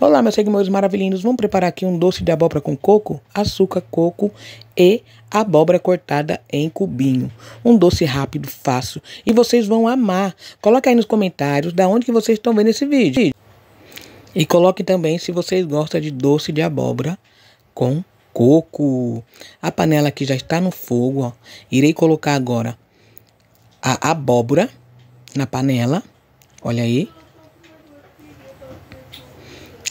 Olá, meus seguidores maravilhinhos. Vamos preparar aqui um doce de abóbora com coco, açúcar, coco e abóbora cortada em cubinho. Um doce rápido, fácil e vocês vão amar. Coloca aí nos comentários da onde que vocês estão vendo esse vídeo. E coloque também se vocês gostam de doce de abóbora com coco. A panela aqui já está no fogo, ó. Irei colocar agora a abóbora na panela. Olha aí.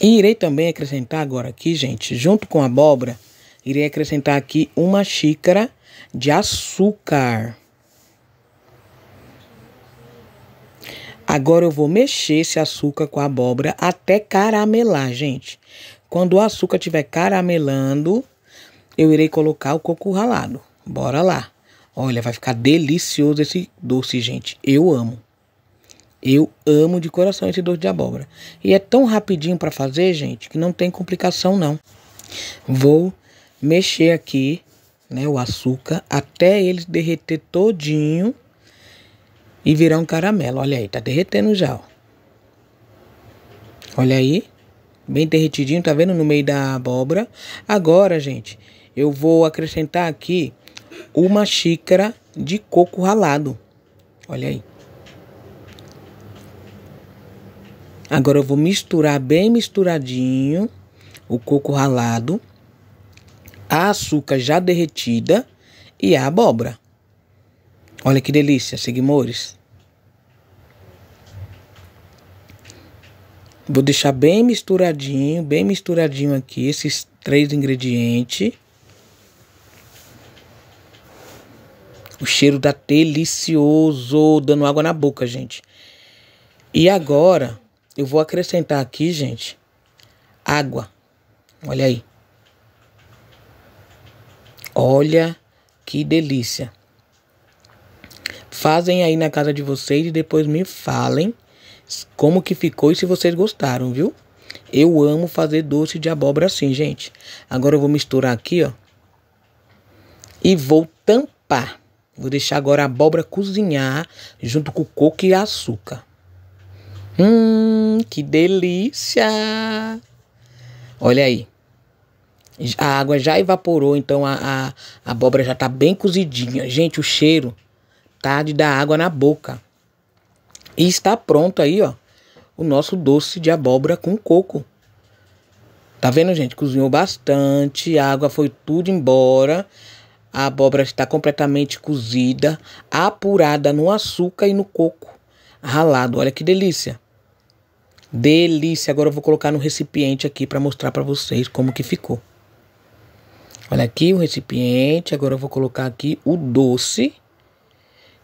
E irei também acrescentar agora aqui, gente, junto com a abóbora, irei acrescentar aqui uma xícara de açúcar. Agora eu vou mexer esse açúcar com a abóbora até caramelar, gente. Quando o açúcar estiver caramelando, eu irei colocar o coco ralado. Bora lá. Olha, vai ficar delicioso esse doce, gente. Eu amo. Eu amo de coração esse doce de abóbora. E é tão rapidinho para fazer, gente, que não tem complicação não. Vou mexer aqui, né, o açúcar até ele derreter todinho e virar um caramelo. Olha aí, tá derretendo já, ó. Olha aí, bem derretidinho, tá vendo no meio da abóbora. Agora, gente, eu vou acrescentar aqui uma xícara de coco ralado. Olha aí. Agora eu vou misturar bem misturadinho o coco ralado, a açúcar já derretida e a abóbora. Olha que delícia, seguimores. Vou deixar bem misturadinho, bem misturadinho aqui esses três ingredientes. O cheiro tá delicioso, dando água na boca, gente. E agora eu vou acrescentar aqui, gente, água. Olha aí. Olha que delícia. Fazem aí na casa de vocês e depois me falem como que ficou e se vocês gostaram, viu? Eu amo fazer doce de abóbora assim, gente. Agora eu vou misturar aqui, ó. E vou tampar. Vou deixar agora a abóbora cozinhar junto com o coco e açúcar. Hum, que delícia! Olha aí. A água já evaporou, então a, a, abóbora já tá bem cozidinha. Gente, o cheiro tá de dar água na boca. E está pronto aí, ó, o nosso doce de abóbora com coco. Tá vendo, gente? Cozinhou bastante, a água foi tudo embora. A abóbora está completamente cozida, apurada no açúcar e no coco ralado. Olha que delícia! Delícia. Agora eu vou colocar no recipiente aqui para mostrar para vocês como que ficou. Olha aqui o recipiente. Agora eu vou colocar aqui o doce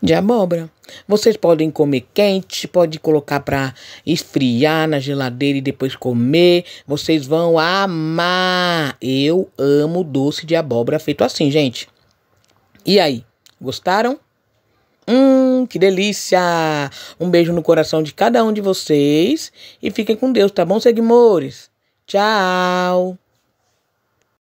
de abóbora. Vocês podem comer quente, pode colocar para esfriar na geladeira e depois comer. Vocês vão amar. Eu amo doce de abóbora feito assim, gente. E aí, gostaram? Hum, que delícia! Um beijo no coração de cada um de vocês e fiquem com Deus, tá bom, seguimores? Tchau!